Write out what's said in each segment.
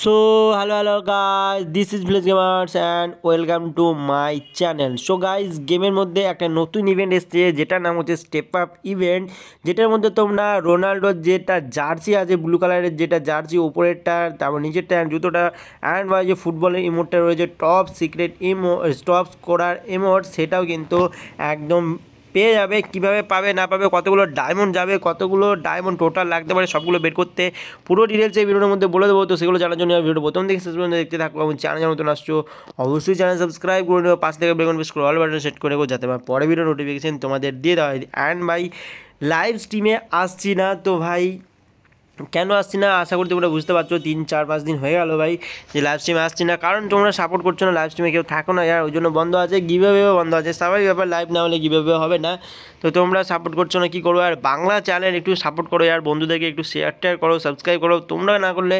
so hello hello guys this is village gamers and welcome to my channel so guys গেমের মধ্যে একটা নতুন event এসছে যেটার নাম হচ্ছে স্টেপ আপ ইভেন্ট যেটার মধ্যে তোমরা রোনাল্ডোর যেটা জার্সি আছে ব্লু কালারের যেটা জার্সি ওপরেরটা তারপর নিচেরটা জুতোটা অ্যান্ড বা যে ফুটবলের ইমোটটা রয়েছে top secret emote top scorer emote সেটাও কিন্তু একদম পেয়ে যাবে কীভাবে পাবে না পাবে কতগুলো ডায়মন্ড যাবে কতগুলো ডায়মন্ড টোটাল লাগতে পারে সবগুলো বের করতে পুরো ডিটেলস এই ভিডিওর মধ্যে বলে দেবো তো সেগুলো জানার জন্য ভিডিও প্রথম থেকে শেষ পর্যন্ত দেখতে থাকবো এবং চ্যানেল নতুন আসছো অবশ্যই চ্যানেল সাবস্ক্রাইব করে নেবো পাশ থেকে বেগুন অল বাটন সেট করে নেবো যাতে আমার পরে ভিডিও নোটিফিকেশান তোমাদের দিয়ে দেওয়া হয় অ্যান্ড ভাই লাইভ স্ট্রিমে আসছি না তো ভাই কেন আসছি না আশা করি তোমরা বুঝতে পারছো তিন চার পাঁচ দিন হয়ে গেল ভাই যে লাইভ স্ট্রিম আসছি না কারণ তোমরা সাপোর্ট করছো না লাইভ স্ট্রিমে কেউ থাকো না আর ওই জন্য বন্ধ আছে গিভেও বন্ধ আছে স্বাভাবিক ব্যাপার লাইভ না হলে ভেবে হবে না তো তোমরা সাপোর্ট করছো না কী করো আর বাংলা চ্যানেল একটু সাপোর্ট করো আর বন্ধুদেরকে একটু শেয়ার টেয়ার করো সাবস্ক্রাইব করো তোমরা না করলে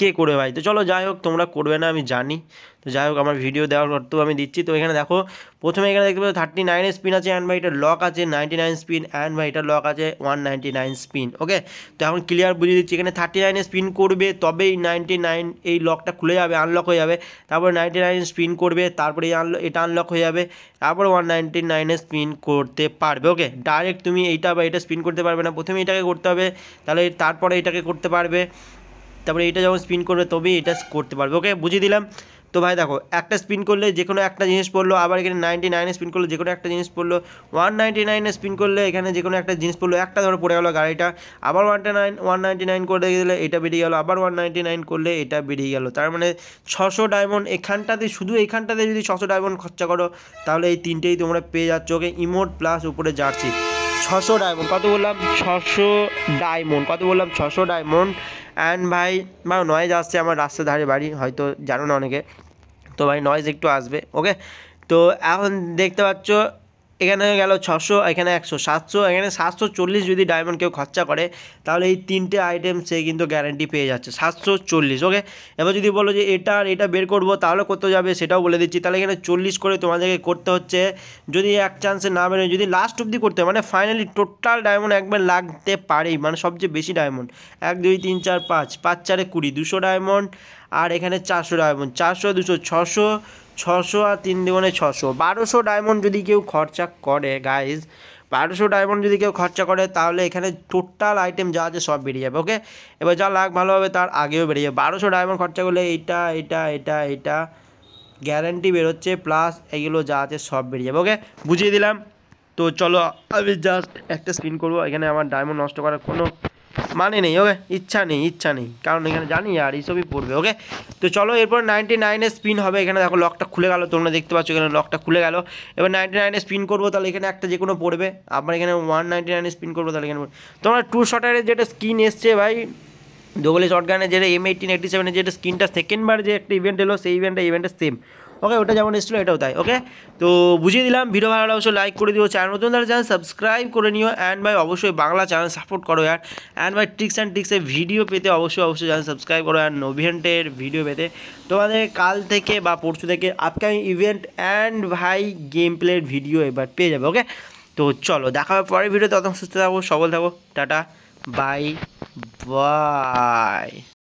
কে করবে ভাই তো চলো যাই হোক তোমরা করবে না আমি জানি তো যাই হোক আমার ভিডিও দেওয়ার তো আমি দিচ্ছি তো এখানে দেখো প্রথমে এখানে দেখতে পাবো থার্টি নাইনের স্পিন আছে অ্যান্ড ভাইটার লক আছে নাইনটি নাইন স্পিন অ্যান্ড ভাইটার লক আছে one ninety nine spin okay তো এখন ক্লিয়ার বুঝিয়ে দিচ্ছি এখানে থার্টি নাইনে স্পিন করবে তবেই নাইনটি নাইন এই লকটা খুলে যাবে আনলক হয়ে যাবে তারপরে নাইনটি নাইন স্পিন করবে তারপরে এটা আনলক হয়ে যাবে তারপরে ওয়ান নাইনটি নাইনে স্পিন করতে পারবে ওকে ডাইরেক্ট তুমি এইটা বা এটা স্পিন করতে পারবে না প্রথমে এটাকে করতে হবে তাহলে তারপরে এটাকে করতে পারবে তারপরে এটা যখন স্পিন করবে তবেই এটা করতে পারবে ওকে বুঝিয়ে দিলাম তো ভাই দেখো একটা স্পিন করলে যে কোনো একটা জিনিস পড়লো আবার এখানে নাইনটি নাইনে স্পিন করলে যে কোনো একটা জিনিস পড়লো ওয়ান নাইনটি নাইনে স্পিন করলে এখানে যে কোনো একটা জিনিস পড়লো একটা ধরো পড়ে গেলো গাড়িটা আবার ওয়ানটা নাইন ওয়ান নাইনটি নাইন করে দিলে এটা বেরিয়ে গেলো আবার ওয়ান নাইনটি নাইন করলে এটা বেরিয়ে গেলো তার মানে ছশো ডায়মন্ড এখানটাতে শুধু এখানটাতে যদি ছশো ডায়মন্ড খরচা করো তাহলে এই তিনটেই তোমরা পেয়ে যাচ্ছ ওকে ইমোট প্লাস উপরে জার্সি ছশো ডায়মন্ড কত বললাম ছশো ডায়মন্ড কত বললাম ছশো ডায়মন্ড অ্যান্ড ভাই বা নয়েজ আসছে আমার রাস্তার ধারে বাড়ি হয়তো জানো না অনেকে তো ভাই নয়েজ একটু আসবে ওকে তো এখন দেখতে পাচ্ছ এখানে গেল ছশো এখানে একশো সাতশো এখানে সাতশো চল্লিশ যদি ডায়মন্ড কেউ খরচা করে তাহলে এই তিনটে আইটেম সে কিন্তু গ্যারান্টি পেয়ে যাচ্ছে সাতশো চল্লিশ ওকে এবার যদি বলো যে এটা আর এটা বের করবো তাহলে করতে যাবে সেটাও বলে দিচ্ছি তাহলে এখানে চল্লিশ করে তোমাদেরকে করতে হচ্ছে যদি এক চান্সে না বেরোয় যদি লাস্ট অব্দি করতে মানে ফাইনালি টোটাল ডায়মন্ড একবার লাগতে পারেই মানে সবচেয়ে বেশি ডায়মন্ড এক দুই তিন চার পাঁচ পাঁচ চারে কুড়ি দুশো ডায়মন্ড আর এখানে চারশো ডায়মন্ড চারশো দুশো ছশো ছশো আর তিন দিগুণে ছশো বারোশো ডায়মন্ড যদি কেউ খরচা করে গাইজ বারোশো ডায়মন্ড যদি কেউ খরচা করে তাহলে এখানে টোটাল আইটেম যা আছে সব বেরিয়ে যাবে ওকে এবার যা লাখ ভালো হবে তার আগেও বেরিয়ে যাবে বারোশো ডায়মন্ড খরচা করলে এইটা এটা এটা এটা গ্যারেন্টি বেরোচ্ছে প্লাস এগুলো যা আছে সব বেরিয়ে যাবে ওকে বুঝিয়ে দিলাম তো চলো আমি জাস্ট একটা স্পিন করবো এখানে আমার ডায়মন্ড নষ্ট করার কোনো মানে নেই ওকে ইচ্ছা নেই ইচ্ছা নেই কারণ এখানে জানি আর এইসবই পড়বে ওকে তো চলো এরপর নাইনটি নাইনে স্পিন হবে এখানে দেখো লকটা খুলে গেল তোমরা দেখতে পাচ্ছ এখানে লকটা খুলে গেল এবার নাইনটি নাইনে স্পিন করবো তাহলে এখানে একটা যে কোনো পড়বে আবার এখানে ওয়ান নাইনটি নাইনে স্পিন করবো তাহলে এখানে তোমরা টু শটারের যেটা স্কিন এসছে ভাই ডবল শর্ট গানের যেটা এম এইটিন এইটি সেভেনের যেটা স্কিনটা সেকেন্ডবার যে একটা ইভেন্ট এলো সেই ইভেন্টটা ইভেন্টটা সেম ওকে ওটা যেমন এসেছিলো এটাও তাই ওকে তো বুঝিয়ে দিলাম ভিডিও ভালো লাগছে লাইক করে দিও চ্যানেল নতুন তাহলে চ্যানেল সাবস্ক্রাইব করে নিও অ্যান্ড ভাই অবশ্যই বাংলা চ্যানেল সাপোর্ট করো অ্যান্ড অ্যান্ড ভাই ট্রিক্স অ্যান্ড ট্রিক্সের ভিডিও পেতে অবশ্যই অবশ্যই চ্যানেল সাবস্ক্রাইব করো অ্যান্ড ইভেন্টের ভিডিও পেতে তোমাদের কাল থেকে বা পরশু থেকে আপকামিং ইভেন্ট অ্যান্ড ভাই গেম প্লের ভিডিও এবার পেয়ে যাবে ওকে তো চলো দেখা হবে পরের ভিডিও তত সুস্থ থাকবো সবল থাকবো টাটা বাই বাই